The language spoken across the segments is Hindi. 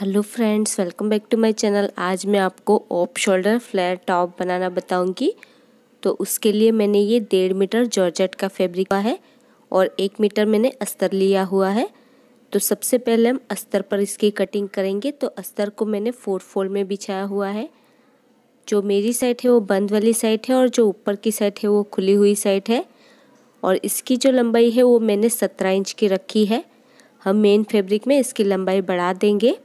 hello friends welcome back to my channel आज मैं आपको ऑफ शोल्डर फ्लैट टॉप बनाना बताऊंगी तो उसके लिए मैंने ये डेढ़ मीटर जॉर्जेट का फैब्रिक हुआ है और एक मीटर मैंने अस्तर लिया हुआ है तो सबसे पहले हम अस्तर पर इसकी कटिंग करेंगे तो अस्तर को मैंने फोर फोल्ड में बिछाया हुआ है जो मेरी साइड है वो बंद वाली साइड है और जो ऊपर की साइड है वो खुली हुई साइड है और इसकी जो लंबाई है वो मैंने सत्रह इंच की रखी है हम मेन फैब्रिक में इसकी लंबाई बढ़ा देंगे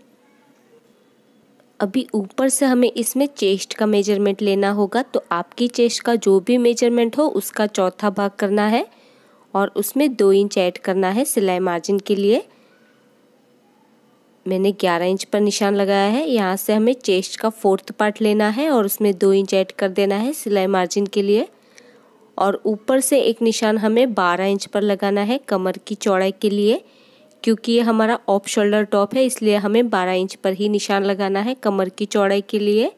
अभी ऊपर से हमें इसमें चेस्ट का मेजरमेंट लेना होगा तो आपकी चेस्ट का जो भी मेजरमेंट हो उसका चौथा भाग करना है और उसमें दो इंच ऐड करना है सिलाई मार्जिन के लिए मैंने 11 इंच पर निशान लगाया है यहाँ से हमें चेस्ट का फोर्थ पार्ट लेना है और उसमें दो इंच ऐड कर देना है सिलाई मार्जिन के लिए और ऊपर से एक निशान हमें 12 इंच पर लगाना है कमर की चौड़ाई के लिए क्योंकि ये हमारा ऑफ शोल्डर टॉप है इसलिए हमें 12 इंच पर ही निशान लगाना है कमर की चौड़ाई के लिए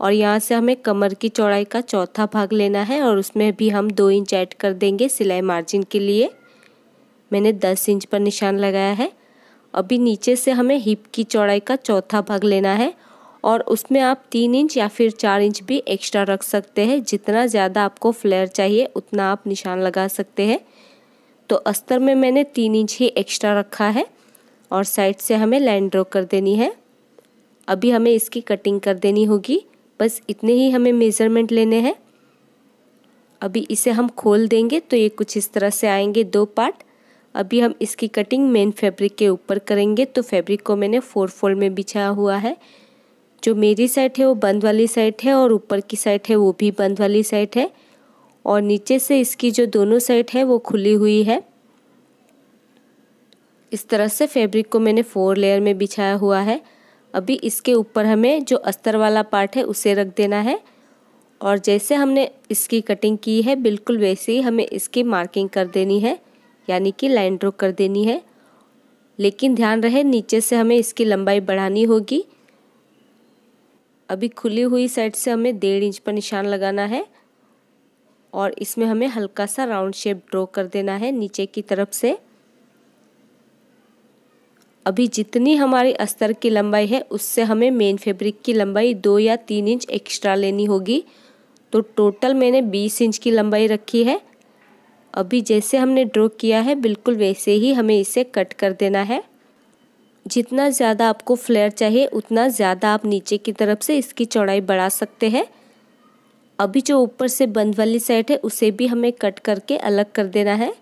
और यहाँ से हमें कमर की चौड़ाई का चौथा भाग लेना है और उसमें भी हम दो इंच ऐड कर देंगे सिलाई मार्जिन के लिए मैंने दस इंच पर निशान लगाया है अभी नीचे से हमें हिप की चौड़ाई का चौथा भाग लेना है और उसमें आप तीन इंच या फिर चार इंच भी एक्स्ट्रा रख सकते हैं जितना ज़्यादा आपको फ्लेयर चाहिए उतना आप निशान लगा सकते हैं तो अस्तर में मैंने तीन इंच ही एक्स्ट्रा रखा है और साइड से हमें लाइन ड्रॉ कर देनी है अभी हमें इसकी कटिंग कर देनी होगी बस इतने ही हमें मेज़रमेंट लेने हैं अभी इसे हम खोल देंगे तो ये कुछ इस तरह से आएंगे दो पार्ट अभी हम इसकी कटिंग मेन फैब्रिक के ऊपर करेंगे तो फैब्रिक को मैंने फोर फोल्ड में बिछाया हुआ है जो मेरी साइड है वो बंद वाली साइड है और ऊपर की साइड है वो भी बंद वाली साइड है और नीचे से इसकी जो दोनों साइड है वो खुली हुई है इस तरह से फैब्रिक को मैंने फोर लेयर में बिछाया हुआ है अभी इसके ऊपर हमें जो अस्तर वाला पार्ट है उसे रख देना है और जैसे हमने इसकी कटिंग की है बिल्कुल वैसे ही हमें इसकी मार्किंग कर देनी है यानी कि लाइन ड्रॉ कर देनी है लेकिन ध्यान रहे नीचे से हमें इसकी लंबाई बढ़ानी होगी अभी खुली हुई साइड से हमें डेढ़ इंच पर निशान लगाना है और इसमें हमें हल्का सा राउंड शेप ड्रॉ कर देना है नीचे की तरफ से अभी जितनी हमारी अस्तर की लंबाई है उससे हमें मेन फैब्रिक की लंबाई दो या तीन इंच एक्स्ट्रा लेनी होगी तो टोटल मैंने बीस इंच की लंबाई रखी है अभी जैसे हमने ड्रॉ किया है बिल्कुल वैसे ही हमें इसे कट कर देना है जितना ज़्यादा आपको फ्लेयर चाहिए उतना ज़्यादा आप नीचे की तरफ से इसकी चौड़ाई बढ़ा सकते हैं अभी जो ऊपर से बंद वाली साइड है उसे भी हमें कट करके अलग कर देना है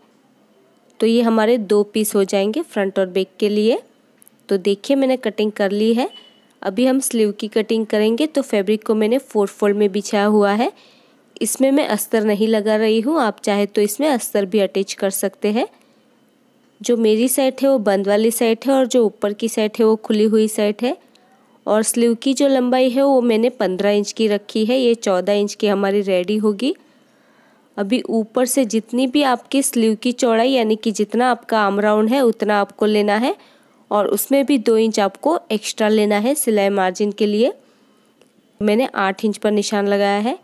तो ये हमारे दो पीस हो जाएंगे फ्रंट और बैक के लिए तो देखिए मैंने कटिंग कर ली है अभी हम स्लीव की कटिंग करेंगे तो फैब्रिक को मैंने फोर फोल्ड में बिछाया हुआ है इसमें मैं अस्तर नहीं लगा रही हूँ आप चाहे तो इसमें अस्तर भी अटैच कर सकते हैं जो मेरी साइड है वो बंद वाली साइड है और जो ऊपर की साइड है वो खुली हुई साइड है और स्लीव की जो लंबाई है वो मैंने पंद्रह इंच की रखी है ये चौदह इंच की हमारी रेडी होगी अभी ऊपर से जितनी भी आपकी स्लीव की चौड़ाई यानी कि जितना आपका आम राउंड है उतना आपको लेना है और उसमें भी दो इंच आपको एक्स्ट्रा लेना है सिलाई मार्जिन के लिए मैंने आठ इंच पर निशान लगाया है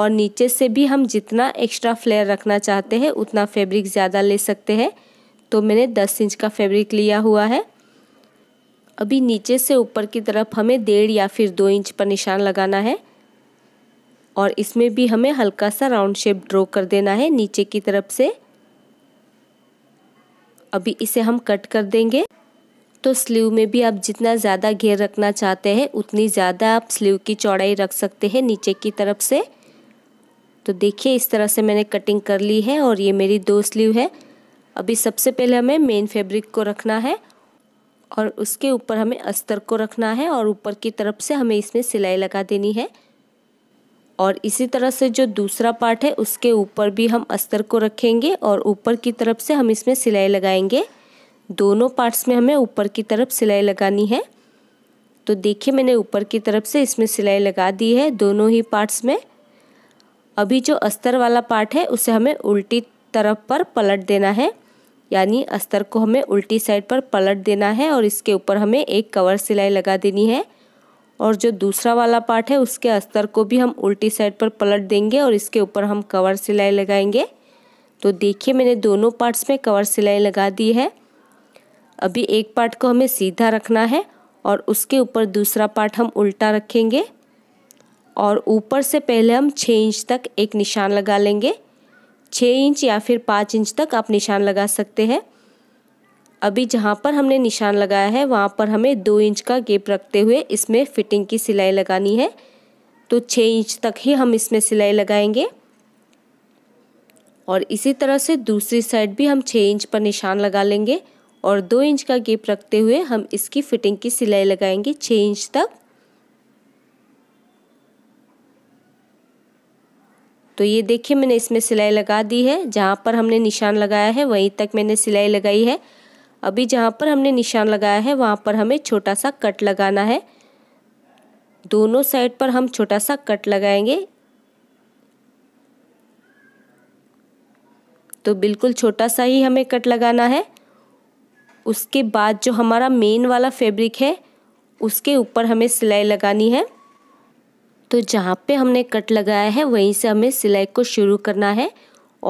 और नीचे से भी हम जितना एक्स्ट्रा फ्लेयर रखना चाहते हैं उतना फैब्रिक ज़्यादा ले सकते हैं तो मैंने दस इंच का फैब्रिक लिया हुआ है अभी नीचे से ऊपर की तरफ हमें डेढ़ या फिर दो इंच पर निशान लगाना है और इसमें भी हमें हल्का सा राउंड शेप ड्रॉ कर देना है नीचे की तरफ से अभी इसे हम कट कर देंगे तो स्लीव में भी आप जितना ज़्यादा घेर रखना चाहते हैं उतनी ज़्यादा आप स्लीव की चौड़ाई रख सकते हैं नीचे की तरफ से तो देखिए इस तरह से मैंने कटिंग कर ली है और ये मेरी दो स्लीव है अभी सबसे पहले हमें मेन फैब्रिक को रखना है और उसके ऊपर हमें अस्तर को रखना है और ऊपर की तरफ से हमें इसमें सिलाई लगा देनी है और इसी तरह से जो दूसरा पार्ट है उसके ऊपर भी हम अस्तर को रखेंगे और ऊपर की तरफ से हम इसमें सिलाई लगाएंगे दोनों पार्ट्स में हमें ऊपर की तरफ सिलाई लगानी है तो देखिए मैंने ऊपर की तरफ से इसमें सिलाई लगा दी है दोनों ही पार्ट्स में अभी जो अस्तर वाला पार्ट है उसे हमें उल्टी तरफ पर पलट देना है यानी अस्तर को हमें उल्टी साइड पर पलट देना है और इसके ऊपर हमें एक कवर सिलाई लगा देनी है और जो दूसरा वाला पार्ट है उसके अस्तर को भी हम उल्टी साइड पर पलट देंगे और इसके ऊपर हम कवर सिलाई लगाएंगे तो देखिए मैंने दोनों पार्ट्स में कवर सिलाई लगा दी है अभी एक पार्ट को हमें सीधा रखना है और उसके ऊपर दूसरा पार्ट हम उल्टा रखेंगे और ऊपर से पहले हम छः इंच तक एक निशान लगा लेंगे छः इंच या फिर पाँच इंच तक आप निशान लगा सकते हैं अभी जहाँ पर हमने निशान लगाया है वहाँ पर हमें दो इंच का गेप रखते हुए इसमें फिटिंग की सिलाई लगानी है तो छः इंच तक ही हम इसमें सिलाई लगाएंगे और इसी तरह से दूसरी साइड भी हम छः इंच पर निशान लगा लेंगे और दो इंच का गेप रखते हुए हम इसकी फिटिंग की सिलाई लगाएंगे छः इंच तक तो ये देखिए मैंने इसमें सिलाई लगा दी है जहाँ पर हमने निशान लगाया है वहीं तक मैंने सिलाई लगाई है अभी जहाँ पर हमने निशान लगाया है वहाँ पर हमें छोटा सा कट लगाना है दोनों साइड पर हम छोटा सा कट लगाएंगे तो बिल्कुल छोटा सा ही हमें कट लगाना है उसके बाद जो हमारा मेन वाला फैब्रिक है उसके ऊपर हमें सिलाई लगानी है तो जहाँ पे हमने कट लगाया है वहीं से हमें सिलाई को शुरू करना है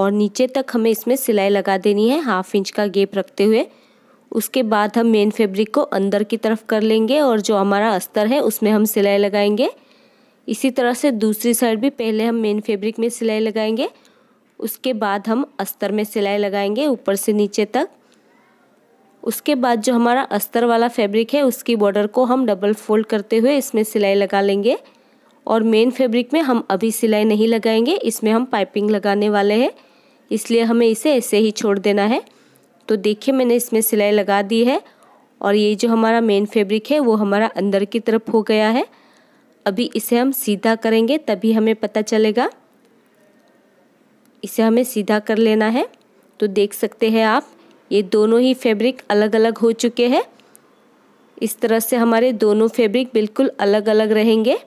और नीचे तक हमें इसमें सिलाई लगा देनी है हाफ इंच का गेप रखते हुए उसके बाद हम मेन फैब्रिक को अंदर की तरफ कर लेंगे और जो हमारा अस्तर है उसमें हम सिलाई लगाएंगे इसी तरह से दूसरी साइड भी पहले हम मेन फैब्रिक में सिलाई लगाएंगे उसके बाद हम अस्तर में सिलाई लगाएंगे ऊपर से नीचे तक उसके बाद जो हमारा अस्तर वाला फैब्रिक है उसकी बॉर्डर को हम डबल फोल्ड करते हुए इसमें सिलाई लगा लेंगे और मेन फैब्रिक में हम अभी सिलाई नहीं लगाएंगे इसमें हम पाइपिंग लगाने वाले हैं इसलिए हमें इसे ऐसे ही छोड़ देना है तो देखिए मैंने इसमें सिलाई लगा दी है और ये जो हमारा मेन फैब्रिक है वो हमारा अंदर की तरफ हो गया है अभी इसे हम सीधा करेंगे तभी हमें पता चलेगा इसे हमें सीधा कर लेना है तो देख सकते हैं आप ये दोनों ही फैब्रिक अलग अलग हो चुके हैं इस तरह से हमारे दोनों फैब्रिक बिल्कुल अलग अलग रहेंगे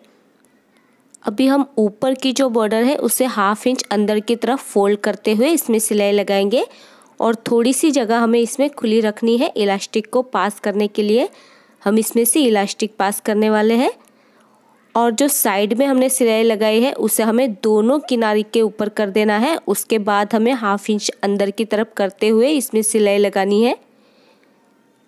अभी हम ऊपर की जो बॉर्डर है उसे हाफ इंच अंदर की तरफ फोल्ड करते हुए इसमें सिलाई लगाएंगे और थोड़ी सी जगह हमें इसमें खुली रखनी है इलास्टिक को पास करने के लिए हम इसमें से इलास्टिक पास करने वाले हैं और जो साइड में हमने सिलाई लगाई है उसे हमें दोनों किनारे के ऊपर कर देना है उसके बाद हमें हाफ इंच अंदर की तरफ करते हुए इसमें सिलाई लगानी है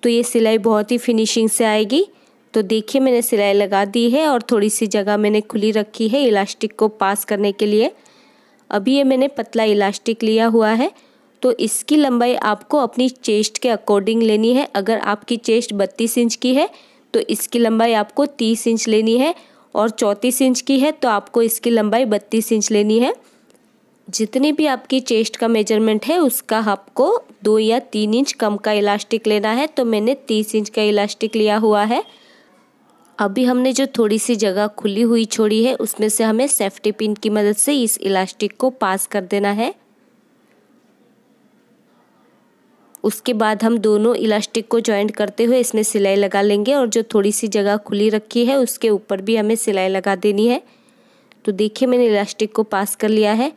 तो ये सिलाई बहुत ही फिनिशिंग से आएगी तो देखिए मैंने सिलाई लगा दी है और थोड़ी सी जगह मैंने खुली रखी है इलास्टिक को पास करने के लिए अभी ये मैंने पतला इलास्टिक लिया हुआ है तो इसकी लंबाई आपको अपनी चेस्ट के अकॉर्डिंग लेनी है अगर आपकी चेस्ट बत्तीस इंच की है तो इसकी लंबाई आपको तीस इंच लेनी है और चौंतीस इंच की है तो आपको इसकी लंबाई बत्तीस इंच लेनी है जितनी भी आपकी चेस्ट का मेजरमेंट है उसका आपको दो या तीन इंच कम का इलास्टिक लेना है तो मैंने तीस इंच का इलास्टिक लिया हुआ है अभी हमने जो थोड़ी सी जगह खुली हुई छोड़ी है उसमें से हमें सेफ्टी पिन की मदद से इस इलास्टिक को पास कर देना है उसके बाद हम दोनों इलास्टिक को जॉइंट करते हुए इसमें सिलाई लगा लेंगे और जो थोड़ी सी जगह खुली रखी है उसके ऊपर भी हमें सिलाई लगा देनी है तो देखिए मैंने इलास्टिक को पास कर लिया है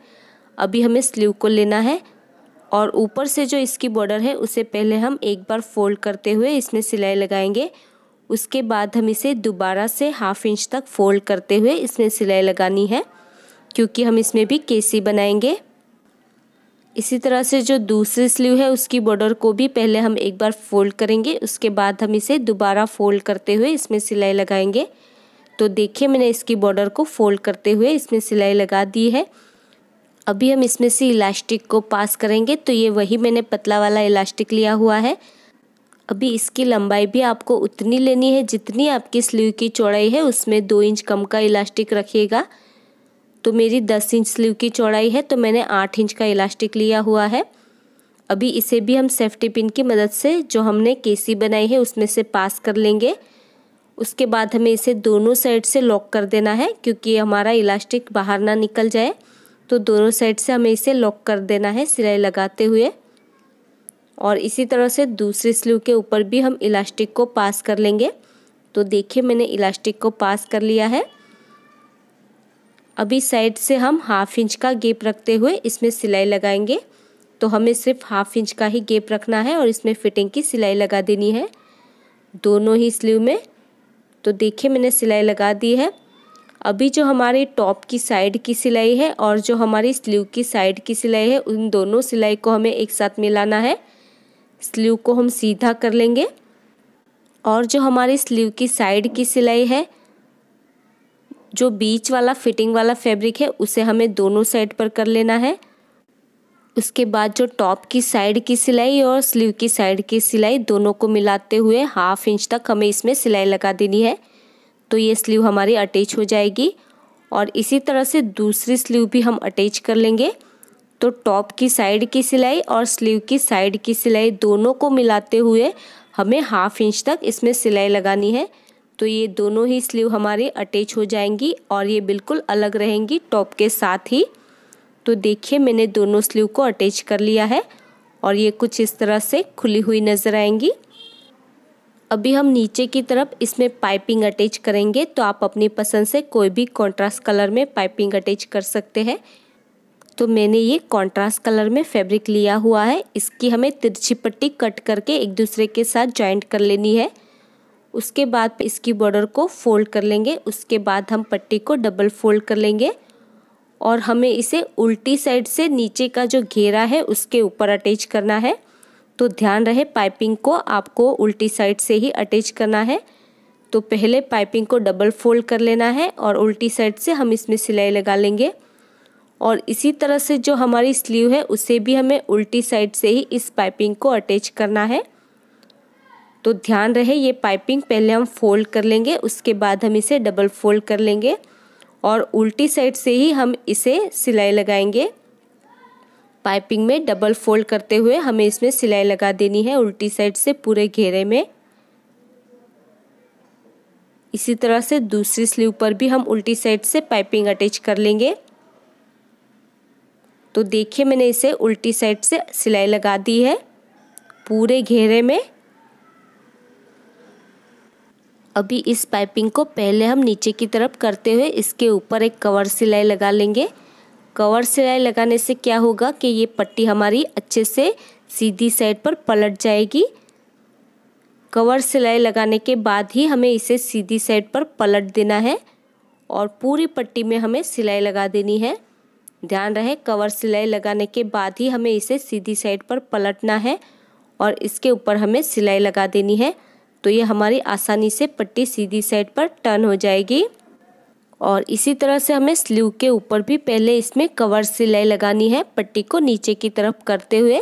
अभी हमें स्लीव को लेना है और ऊपर से जो इसकी बॉर्डर है उसे पहले हम एक बार फोल्ड करते हुए इसमें सिलाई लगाएंगे उसके बाद हम इसे दोबारा से हाफ इंच तक फोल्ड करते हुए इसमें सिलाई लगानी है क्योंकि हम इसमें भी केसी बनाएंगे इसी तरह से जो दूसरी स्लीव है उसकी बॉर्डर को भी पहले हम एक बार फोल्ड करेंगे उसके बाद हम इसे दोबारा फोल्ड करते हुए इसमें सिलाई लगाएंगे तो देखिए मैंने इसकी बॉर्डर को फोल्ड करते हुए इसमें सिलाई लगा दी है अभी हम इसमें से इलास्टिक को पास करेंगे तो ये वही मैंने पतला वाला इलास्टिक लिया हुआ है अभी इसकी लंबाई भी आपको उतनी लेनी है जितनी आपकी स्लीव की चौड़ाई है उसमें दो इंच कम का इलास्टिक रखिएगा तो मेरी दस इंच स्लीव की चौड़ाई है तो मैंने आठ इंच का इलास्टिक लिया हुआ है अभी इसे भी हम सेफ्टी पिन की मदद से जो हमने केसी बनाई है उसमें से पास कर लेंगे उसके बाद हमें इसे दोनों साइड से लॉक कर देना है क्योंकि हमारा इलास्टिक बाहर ना निकल जाए तो दोनों साइड से हमें इसे लॉक कर देना है सिलाई लगाते हुए और इसी तरह से दूसरे स्लीव के ऊपर भी हम इलास्टिक को पास कर लेंगे तो देखिए मैंने इलास्टिक को पास कर लिया है अभी साइड से हम हाफ इंच का गेप रखते हुए इसमें सिलाई लगाएंगे तो हमें सिर्फ हाफ इंच का ही गेप रखना है और इसमें फिटिंग की सिलाई लगा देनी है दोनों ही स्लीव में तो देखिए मैंने सिलाई लगा दी है अभी जो हमारे टॉप की साइड की सिलाई है और जो हमारी स्लीव की साइड की सिलाई है उन दोनों सिलाई को हमें एक साथ मिलाना है स्लीव को हम सीधा कर लेंगे और जो हमारी स्लीव की साइड की सिलाई है जो बीच वाला फिटिंग वाला फैब्रिक है उसे हमें दोनों साइड पर कर लेना है उसके बाद जो टॉप की साइड की सिलाई और स्लीव की साइड की सिलाई दोनों को मिलाते हुए हाफ इंच तक हमें इसमें सिलाई लगा देनी है तो ये स्लीव हमारी अटैच हो जाएगी और इसी तरह से दूसरी स्लीव भी हम अटैच कर लेंगे तो टॉप की साइड की सिलाई और स्लीव की साइड की सिलाई दोनों को मिलाते हुए हमें हाफ इंच तक इसमें सिलाई लगानी है तो ये दोनों ही स्लीव हमारे अटैच हो जाएंगी और ये बिल्कुल अलग रहेंगी टॉप के साथ ही तो देखिए मैंने दोनों स्लीव को अटैच कर लिया है और ये कुछ इस तरह से खुली हुई नज़र आएंगी अभी हम नीचे की तरफ इसमें पाइपिंग अटैच करेंगे तो आप अपनी पसंद से कोई भी कॉन्ट्रास्ट कलर में पाइपिंग अटैच कर सकते हैं तो मैंने ये कॉन्ट्रास्ट कलर में फैब्रिक लिया हुआ है इसकी हमें तिरछी पट्टी कट करके एक दूसरे के साथ जॉइंट कर लेनी है उसके बाद इसकी बॉर्डर को फोल्ड कर लेंगे उसके बाद हम पट्टी को डबल फोल्ड कर लेंगे और हमें इसे उल्टी साइड से नीचे का जो घेरा है उसके ऊपर अटैच करना है तो ध्यान रहे पाइपिंग को आपको उल्टी साइड से ही अटैच करना है तो पहले पाइपिंग को डबल फोल्ड कर लेना है और उल्टी साइड से हम इसमें सिलाई लगा लेंगे और इसी तरह से जो हमारी स्लीव है उसे भी हमें उल्टी साइड से ही इस पाइपिंग को अटैच करना है तो ध्यान रहे ये पाइपिंग पहले हम फोल्ड कर लेंगे उसके बाद हम इसे डबल फोल्ड कर लेंगे और उल्टी साइड से ही हम इसे सिलाई लगाएंगे पाइपिंग में डबल फोल्ड करते हुए हमें इसमें सिलाई लगा देनी है उल्टी साइड से पूरे घेरे में इसी तरह से दूसरी स्लीव पर भी हम उल्टी साइड से पाइपिंग अटैच कर लेंगे तो देखिए मैंने इसे उल्टी साइड से सिलाई लगा दी है पूरे घेरे में अभी इस पाइपिंग को पहले हम नीचे की तरफ करते हुए इसके ऊपर एक कवर सिलाई लगा लेंगे कवर सिलाई लगाने से क्या होगा कि ये पट्टी हमारी अच्छे से सीधी साइड पर पलट जाएगी कवर सिलाई लगाने के बाद ही हमें इसे सीधी साइड पर पलट देना है और पूरी पट्टी में हमें सिलाई लगा देनी है ध्यान रहे कवर सिलाई लगाने के बाद ही हमें इसे सीधी साइड पर पलटना है और इसके ऊपर हमें सिलाई लगा देनी है तो ये हमारी आसानी से पट्टी सीधी साइड पर टर्न हो जाएगी और इसी तरह से हमें स्लीव के ऊपर भी पहले इसमें कवर सिलाई लगानी है पट्टी को नीचे की तरफ करते हुए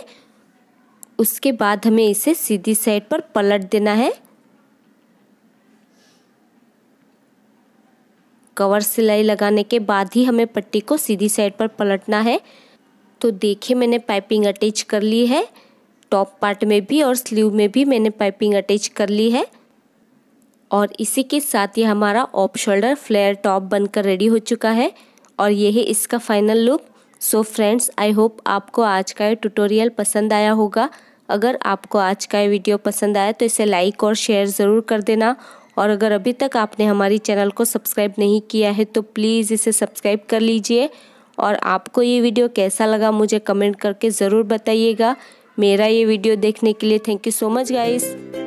उसके बाद हमें इसे सीधी साइड पर पलट देना है कवर सिलाई लगाने के बाद ही हमें पट्टी को सीधी साइड पर पलटना है तो देखिए मैंने पाइपिंग अटैच कर ली है टॉप पार्ट में भी और स्लीव में भी मैंने पाइपिंग अटैच कर ली है और इसी के साथ ये हमारा ऑफ शोल्डर फ्लेयर टॉप बनकर रेडी हो चुका है और ये है इसका final look so friends I hope आपको आज का ये ट्यूटोरियल पसंद आया होगा अगर आपको आज का ये वीडियो पसंद आया तो इसे लाइक और शेयर ज़रूर कर देना और अगर अभी तक आपने हमारी चैनल को सब्सक्राइब नहीं किया है तो प्लीज़ इसे सब्सक्राइब कर लीजिए और आपको ये वीडियो कैसा लगा मुझे कमेंट करके ज़रूर बताइएगा मेरा ये वीडियो देखने के लिए thank you so much guys